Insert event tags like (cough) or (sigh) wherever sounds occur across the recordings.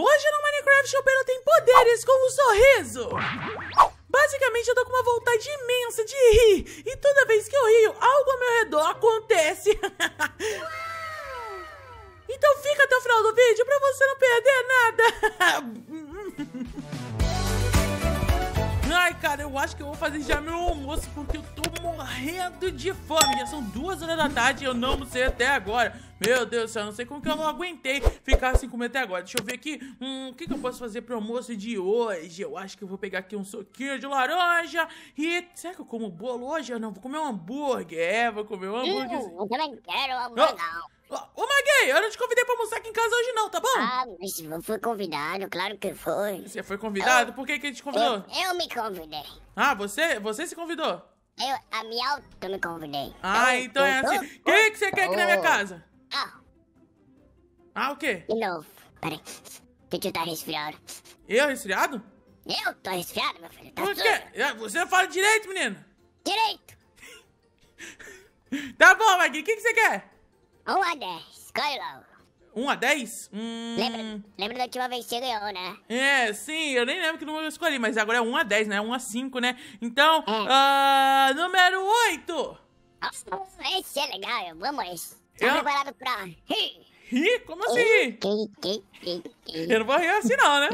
Hoje no Minecraft Chopeiro tem poderes com o um sorriso. Basicamente eu tô com uma vontade imensa de rir. E toda vez que eu rio, algo ao meu redor acontece. (laughs) então fica até o final do vídeo pra você não perder nada. (laughs) Ai, cara, eu acho que eu vou fazer já meu almoço porque eu tô morrendo de fome. Já são duas horas da tarde e eu não almocei até agora. Meu Deus do céu, não sei como que eu não aguentei ficar sem assim comer até agora. Deixa eu ver aqui. Hum, o que, que eu posso fazer pro almoço de hoje? Eu acho que eu vou pegar aqui um suquinho de laranja. E será que eu como bolo hoje? ou não vou comer um hambúrguer. É, vou comer um hambúrguer. Hum, eu também quero hambúrguer, não. Ô, oh, Maguei, eu não te convidei pra almoçar aqui em casa hoje não, tá bom? Ah, mas eu fui convidado, claro que foi. Você foi convidado? Eu, Por que que a gente convidou? Eu, eu, me convidei. Ah, você, você se convidou? Eu, a minha tu me convidei. Ah, eu, então eu é assim. O que, é que você quer aqui na minha casa? Ah. Ah, o quê? De novo. Peraí. Tio tá resfriado. Eu resfriado? Eu tô resfriado, meu filho. Tá Por quê? Ah, você fala direito, menino? Direito. (laughs) tá bom, Magui. O que, que você quer? Um a dez. Escolhe logo. 1 a 10? Hum... Lembra, lembra da última vez que você ganhou, né? É, sim, eu nem lembro que número eu escolhi, mas agora é 1 a 10, né? 1 a 5, né? Então, é. uh, número 8! Nossa, esse é legal, vamos. Tá eu... preparado pra rir? Rir? Como assim? eu não vou rir assim não, né?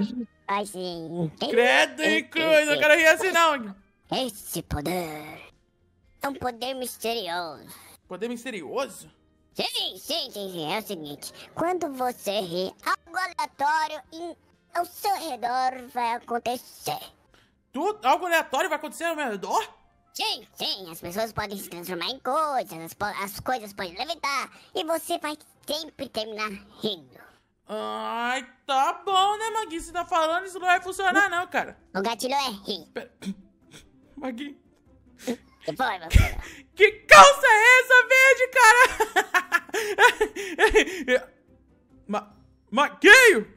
Assim... Credo e cruz, não quero rir assim não. Esse poder... É um poder misterioso. Poder misterioso? Sim, sim, sim, sim. É o seguinte: quando você ri, algo aleatório em, ao seu redor vai acontecer. Tudo, algo aleatório vai acontecer ao meu redor? Sim, sim. As pessoas podem se transformar em coisas, as, po as coisas podem levitar. E você vai sempre terminar rindo. Ai, tá bom, né, Magui? Você tá falando, isso não vai funcionar, não, cara. O gatilho é rir. Pera... (coughs) Vai, Que calça é essa verde, cara? (laughs) Ma Maqueio?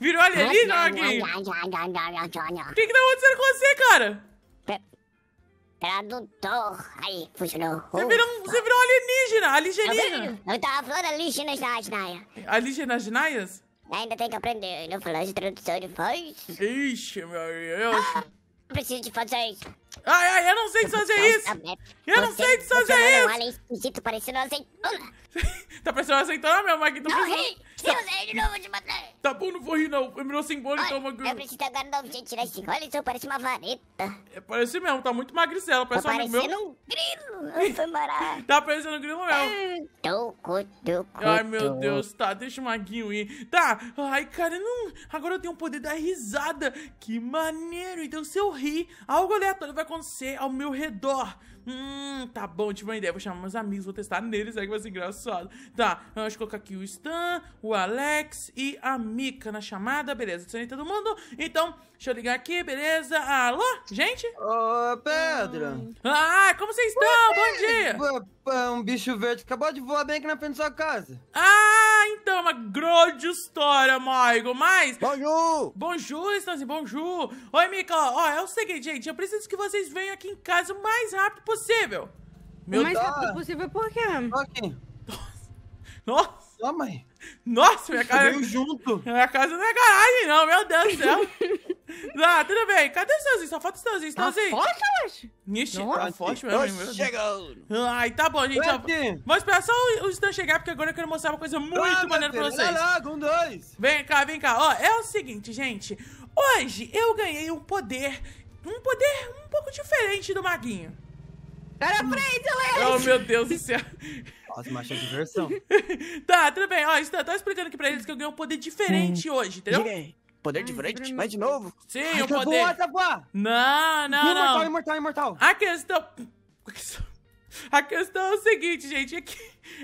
Virou alienígena, Maguinho? O que que tá acontecendo com você, cara? Tradutor. Aí, funcionou. Você virou, você virou alienígena, alienígena. Eu, eu tava falando alienígenas na Asnaia. naias? Ainda tem que aprender, não falar de tradução de voz. Ixi, meu Deus. Ah, preciso de fazer isso. Ai, ai, eu não sei de fazer isso! Eu não sei de fazer isso! Você é um alien esquisito parecendo uma azeitona! (laughs) tá parecendo uma azeitona, meu Mike? Tá não, precisando tá. de novo te matar. Tá bom, não vou rir não. É melhor você ir embora Olha, então, Magrinho. Eu preciso agora dar um jeito de tirar esse Olha isso, parece uma vareta. É, parece mesmo, tá muito magricela. Parece um amigo meu. Tá parecendo um grilo. Foi morar. (laughs) tá parecendo um grilo mesmo. Ah, tucu, tucu, Ai, meu Deus. Tá, deixa o Maguinho ir. Tá. Ai, cara, não... Agora eu tenho o poder da risada. Que maneiro. Então, se eu rir, algo aleatório vai acontecer ao meu redor. Hum, tá bom, tive uma ideia. Vou chamar meus amigos, vou testar neles, será que vai ser engraçado? Tá, vamos colocar aqui o Stan, o Alex e a Mika na chamada. Beleza, adicionei todo mundo. Então, deixa eu ligar aqui, beleza? Alô, gente? Ô, Pedro! Ah, como vocês estão? bom dia! Um bicho verde acabou de voar bem aqui na frente da sua casa. Ah! uma grande história, Maico. mas... Bonjour! Bonjour, Stanzi, bonjour! Oi, Mika, ó, é o seguinte, gente, eu preciso que vocês venham aqui em casa o mais rápido possível. Meu o mais rápido possível por quê? Tô aqui. Nossa! Nossa! Sua mãe! Nossa, minha casa. Veio junto. Minha casa não é garagem, não, meu Deus do céu. ah, (laughs) tudo bem. Cadê o Stanzinho? Só falta o Stanzinho. Stanzinho. Tá forte, Alex? Ixi, tá forte mesmo. Meu chegando. Ai, tá bom, gente. Ó, vamos esperar só o Stan chegar, porque agora eu quero mostrar uma coisa muito ah, maneira pra vocês. Vai lá, um, dois. Vem cá, vem cá. Ó, é o seguinte, gente. Hoje eu ganhei um poder. Um poder um pouco diferente do Maguinho. Cara, frente, Alex! Oh, meu Deus do céu. Nossa, mas é diversão. (laughs) tá, tudo bem. Ó, tá, tá, explicando aqui pra eles que eu ganhei um poder diferente hoje, entendeu? Direi. Poder Ai, diferente? Mas de novo? Sim, Ai, o tá poder. Boa, tá boa. Não, não, imortal, não. Imortal, imortal, imortal. A questão... A questão... é o seguinte, gente, é que,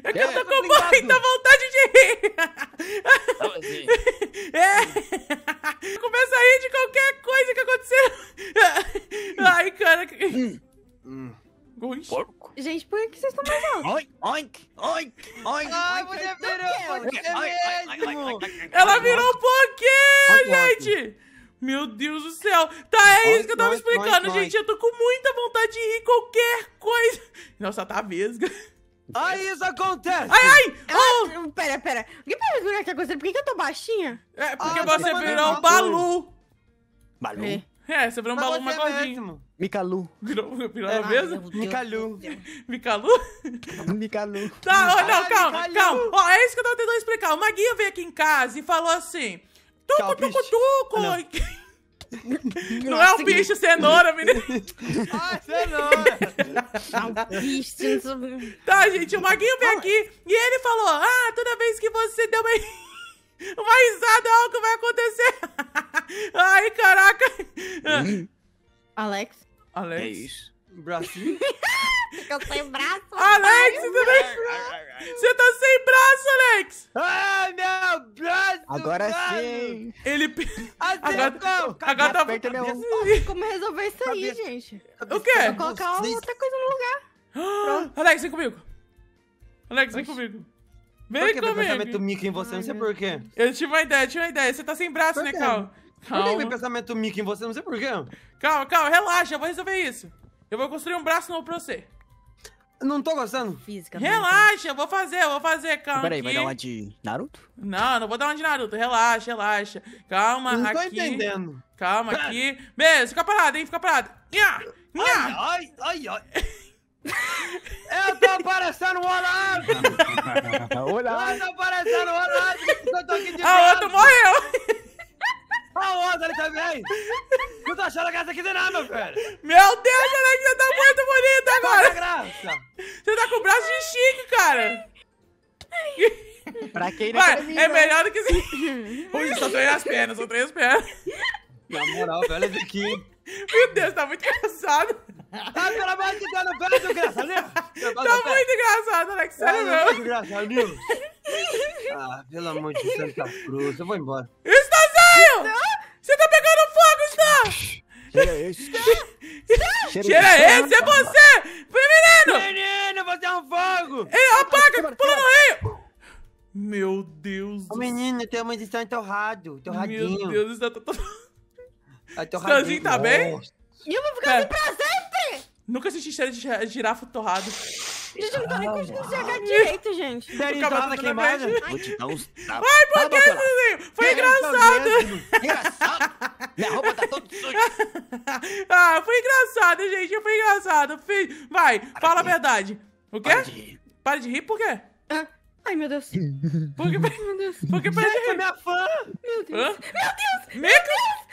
é que é, eu tô tá com muita vontade de rir. Tá, (laughs) é. Começa a rir de qualquer coisa que aconteceu. (laughs) Ai, cara. Hum. Hum. Porco? Gente, por que vocês estão mais altos? Oink, oink, oink, oink. Ai, você virou porquê Ela virou porquê, gente? Meu Deus do céu. Tá, é isso que eu tava explicando, gente. Eu tô com muita vontade de rir qualquer coisa. Nossa, tá vesga. Aí isso acontece! Ai, ai! Oh. pera, pera. O que pera tá que aconteceu? Por que, que eu tô baixinha? É, porque ah, você virou um balu. Balu? É, é você virou um balu mais gordinho. Mikalu. Virou, virou é, ela mesmo? Mikalu. Mikalu? Mikalu. Tá, oh, não, calma, calma. Ó, oh, é isso que eu tava tentando explicar. O Maguinho veio aqui em casa e falou assim: Tuco, tuco, tuco. Não, é o bicho, cenoura, menino. ah, (laughs) cenoura. É o bicho. Tá, gente, o Maguinho veio aqui e ele falou: Ah, toda vez que você deu uma, (laughs) uma risada, algo vai acontecer. (laughs) Ai, caraca. Hum. Ah. Alex? É Alex. É (laughs) eu tô sem braço. Alex, você tá sem... você tá sem braço, Alex! Ah, meu braço! Agora mano. sim! Ele. Assim, a gata. Tá- a gata. Aperta meu... Como resolver isso aí, Cabeça. gente? O quê? vou colocar outra coisa no lugar. Ah, Pronto. Alex, vem comigo. Alex, vem Oxi. comigo. Vem por que comigo. pensamento mico em você? Ai, não sei porquê. Eu tive uma ideia, eu tive uma ideia. Você tá sem braço, por né, Cal? Calma. Eu tenho pensamento Mickey em você, não sei porquê. Calma, calma, relaxa, eu vou resolver isso. Eu vou construir um braço novo pra você. Não tô gostando. Física. Relaxa, eu vou fazer, eu vou fazer, calma. Peraí, vai dar uma de Naruto? Não, não vou dar uma de Naruto. Relaxa, relaxa. Calma, não aqui. Não tô entendendo. Calma aqui. Beleza, fica parado, hein? Fica parado. Nha! Nha! Ai, ai, ai. eu tô aparecendo o Olavo! (laughs) Olavo! Eu tô aparecendo o Olavo! Eu tô aqui de A ah, outro morreu! A outra ali também! Não tô achando graça aqui de nada, velho! Meu Deus, Alex, você tá muito bonita agora! graça! Você tá com o braço de chique, cara! pra quem não Mano, é melhor do que... (laughs) Ui, só três as pernas, só três as pernas. Na moral, velho, de aqui. Meu Deus, tá muito engraçado. Tá, pelo amor de Deus, não pega engraçado, Tá muito engraçado, Alex, sério mesmo. Tá muito engraçado, Nilo. Ah, pelo amor de Santa tá Cruz, eu vou embora. Você tá pegando fogo, Stan! Cheira esse! Cheira, esse, é você! Menino! Menino, você é um fogo! apaga, pula no rio! Meu Deus do Menino, teu mãe está entorrado, entorradinho. Meu Deus, está entorradinho. Tá Stanzinho tá bem? E eu vou ficar assim pra sempre! Nunca assisti cheiro de girafa torrado. Gente, eu não tô nem conseguindo chegar direito, gente. Dani, tava na queimada? Vou te dar uns tapas. Ai, por que, Zuzinho? Foi engraçado. Engraçado? Minha roupa tá toda suja. (laughs) ah, foi engraçado, gente. Foi engraçado. Vai, fala a verdade. O quê? Para de rir. Para de rir por quê? Ah, ai, (laughs) meu Deus. Por que, meu Deus. Por que para de minha fã. Meu Deus. Meu Deus. Meu Deus.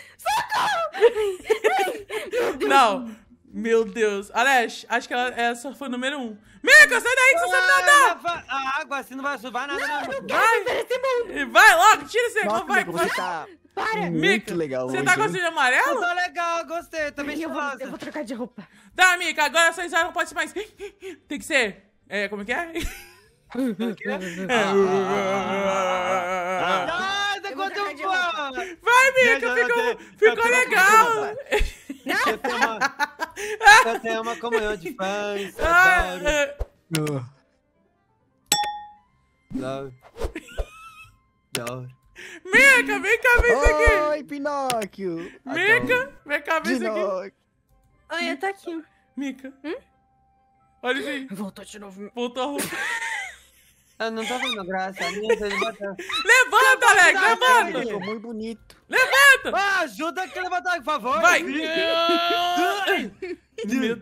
Socorro. Não. Meu Deus. Alex, acho que ela é a sua fã número um. Mica, sai daí que você sabe tá nadar! A água assim não vai subir nada. Não, não, não vai. vai logo, tira esse negócio, vai. você tá Para! Mica, legal você hoje, tá com a de amarelo? Eu tô legal, gostei, tô bem eu vou, eu vou trocar de roupa. Tá, Mica, agora essa risada não pode ser mais... Tem que ser... É, como que é? Nossa, quanto fã! Vai, Mica, ficou, ficou legal! Eu tem uma comunhão de fãs. Ah, adoro. Love. É. Adoro. Meca, vem cá, vem isso aqui. Oi, Pinóquio. Meca, vem cá, vem isso aqui. Oi, eu tô aqui. Mica. Hum? Olha isso aí. Voltou de novo. Voltou a roupa. Eu não tô vendo graça. É levanta, Alex, levanta! muito bonito. Levanta! Ah, ajuda que levantar, por favor. Vai! Meu Deus.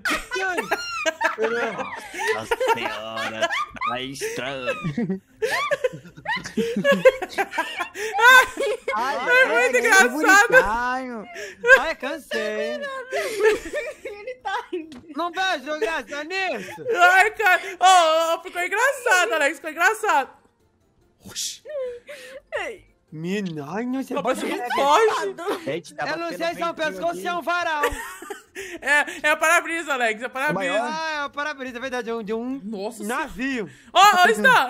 Nossa senhora, tá estranho. Ai, é, é muito é, engraçado. É cansei. Ele tá rindo. Não vejo graça nisso. Ai, cara. Oh, oh, ficou engraçado, Alex. Ficou engraçado. Oxi. Ei. Menino, você Mas você não foge! Gente, tá eu não sei se é um pescoço ou se é um varal. É, é o para-brisa, Alex, é, é o para-brisa. Ah, é o para-brisa, é verdade, é um, de um Nossa navio. Ó, oh, está!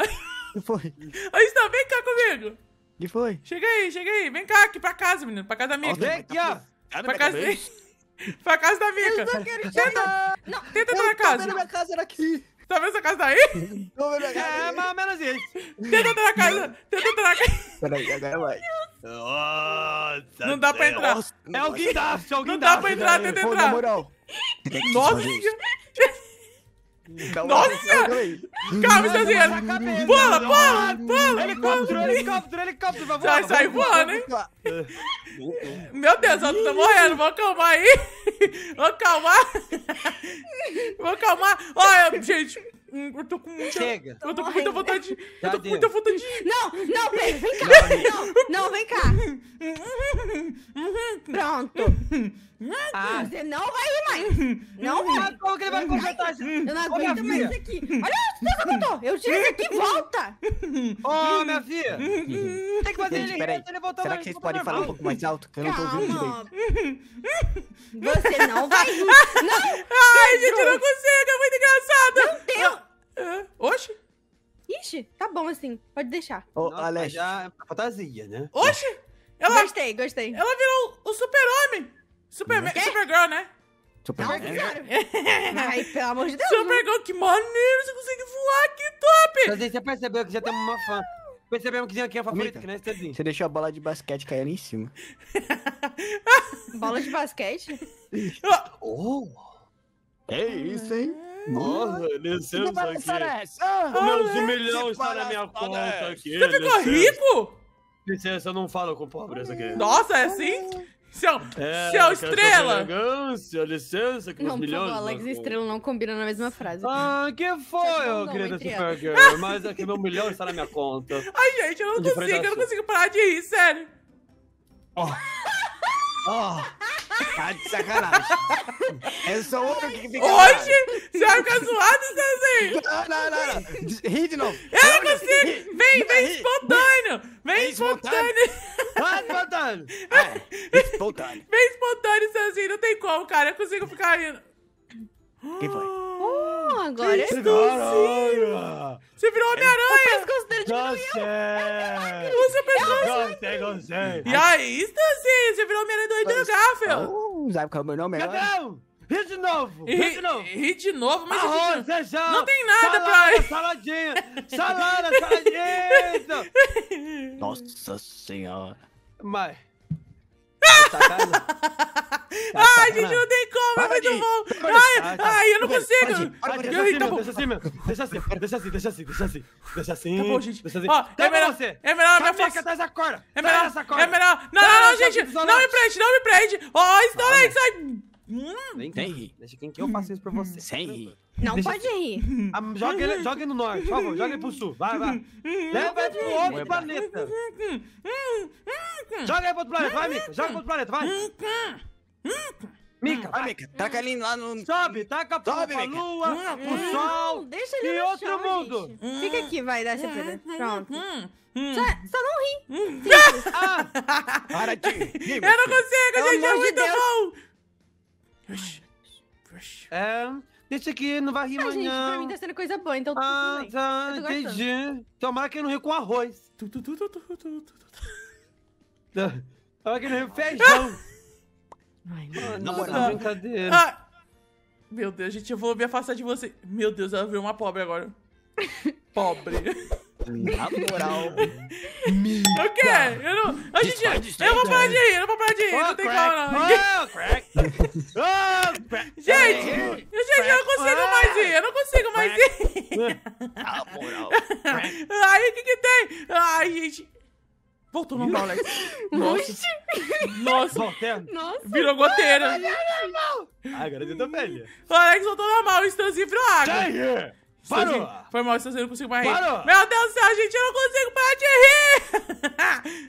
que foi? Ó, oh, está, vem cá comigo. que foi? Chega aí, chega aí, vem cá aqui pra casa, menino, pra casa da Mika. Vem aqui, ó. Pra casa (laughs) pra casa da Mika. Eu não quero chegar. Tenta, não, tenta entrar na casa. Eu minha casa era aqui. Tá vendo essa casa daí? É, mais ou menos isso. Tenta entrar na casa. Tenta entrar na casa. Peraí, agora vai. Nossa, não dá pra entrar. Nossa, é o guindaste, é o guindaste. Não dá pra entrar, tenta entrar. Na moral. É Nossa, então, Nossa! Calma, Josias! Pula, pula, pula! Helicóptero, helicóptero, helicóptero! Vai voar, sai, sai voando, hein? Meu Deus, ela tá morrendo, vou acalmar aí! (laughs) Vou calmar. (laughs) Vou calmar. Olha, gente, hum, eu tô com muita. Chega. Eu tô com tá muita vontade. De... Eu tô com muita vontade. De... Não, não, vem, vem cá. Não, não, vem cá. Pronto. Ah. Você não vai rir mais. Não vai. como que ele vai completar Eu não aguento mais isso aqui. Olha, você contou. Eu tiro isso aqui e volta. Ô, oh, minha filha. Tem que fazer Gente, ele Será que vocês podem falar um pouco mais alto? Que eu não tô ouvindo direito. Você não vai rir. Não. (laughs) Ai, gente, eu não consigo, é muito engraçado. Não deu. Ah, é. Oxe. Ixi, tá bom assim, pode deixar. Ô, Nossa, Alex, já é fantasia, né? Oxe. Ela, gostei, gostei. Ela virou o super-homem. Super, super hum. Supergirl, né? Supergirl. Não, (laughs) Ai, pelo amor de Deus. Supergirl, que maneiro, você consegue voar, que top. Você percebeu que já temos uma fã. Percebemos que tinha aqui a é favorita, que não é Stanzinho. Você deixou a bola de basquete cair ali em cima. (laughs) bola de basquete? (laughs) oh! É isso, hein? Nossa, descemos aqui. Meus Menos um milhão está na minha conta aqui. Você é ficou rico? Licença, eu não falo com pobreza aqui. Nossa, é assim? Seu, é, seu estrela! Elegância, licença, que não, milhões. Não, Alex e estrela não combinam na mesma frase. Ah, que foi, ô querida Supergirl? (laughs) Mas é que meu milhão está na minha conta. Ai, gente, eu não De consigo, eu não consigo parar de rir, sério. Oh. oh. Tá de sacanagem. Eu é sou outro que fica. Hoje, você vai ficar zoado, Zezinho? Não, não, não, não. Ri de novo. Eu não consigo. Vem, vem espontâneo. Vem espontâneo. Vai espontâneo. Ah, é. espontâneo. Vem espontâneo, Zezinho. Não tem como, cara. Eu consigo ficar rindo. Quem foi? Não, agora é Nossa! Você virou Homem-Aranha, você considera de Nossa! É... Você pensou assim. E aí, Stanzinho, você virou Homem-Aranha do Andrew Garfield. Ah, sabe qual é o meu nome? Não! É? Ri de novo! Ri de novo! Ri de novo, mas. Arroz, feijão! Não tem nada salada, pra. Saladinha! Salada, saladinha! (laughs) Nossa senhora! Mas. Tá (laughs) tá ai, gente, não tem como, é muito bom. Ai, ai, eu não consigo. Tá deixa assim, meu. Deixa assim, deixa assim, deixa assim, deixa assim. Deixa assim. Tá bom, gente. Deixa assim. Ó, é, é melhor, é melhor minha força. atrás da é corda. É melhor, é melhor. Não, não, não, gente. Não me prende, não me prende. Ó, Snowland, é sai. Hum. Nem tem. Deixa quem que eu faço isso pra você. Sem rir. Não Deixa... pode rir. Ah, joga, ele, joga ele no norte, por favor. Joga ele pro sul. Vai, vai. Leva ele pro outro é planeta. joga ele pro outro planeta. Vai, Mica. Joga pro outro planeta, vai. Mica, vai, Mica. Taca tá ele lá no... Sobe, taca pro Sobe, a lua, pro sol Deixa ele e outro chão, mundo. Gente. Fica aqui, vai, dá essa pedra. Pronto. Só, só não ri. Ah, para de rir, (laughs) Eu não consigo, gente. É muito de bom. É... Deixa aqui, não vai rir mais gente, pra mim tá sendo coisa boa, então ah, tudo bem. Ah, tá, entendi. Tomara que não ri com arroz. Tu, tu, tu, tu, tu, tu, tu, tu. Tá. Tomara que não ri com feijão. Ai, mano. Ah, não, não, não. É brincadeira. Ah. Meu Deus, gente, eu vou me afastar de você. Meu Deus, ela viu uma pobre agora. (laughs) Pobre. Na moral. (laughs) O quê? Eu não. A gente, eu vou parar de né? rir, eu não vou parar de Oh, não tem como, não. Oh, crack! Oh, (laughs) Gente, eu, é. gente, eu não consigo mais ir, eu não consigo mais ir. Ah, (laughs) Aí, o que que tem? Ai, gente. Voltou no Alex. (laughs) Nossa. Nossa. Nossa. Virou goteira. Ah, agora eu tô velha. O Alex voltou normal, o Stanzinho virou água. Parou. Foi mal, Stanzinho, não consigo mais rir. Meu Deus do céu, gente, eu não consigo parar de rir. (laughs)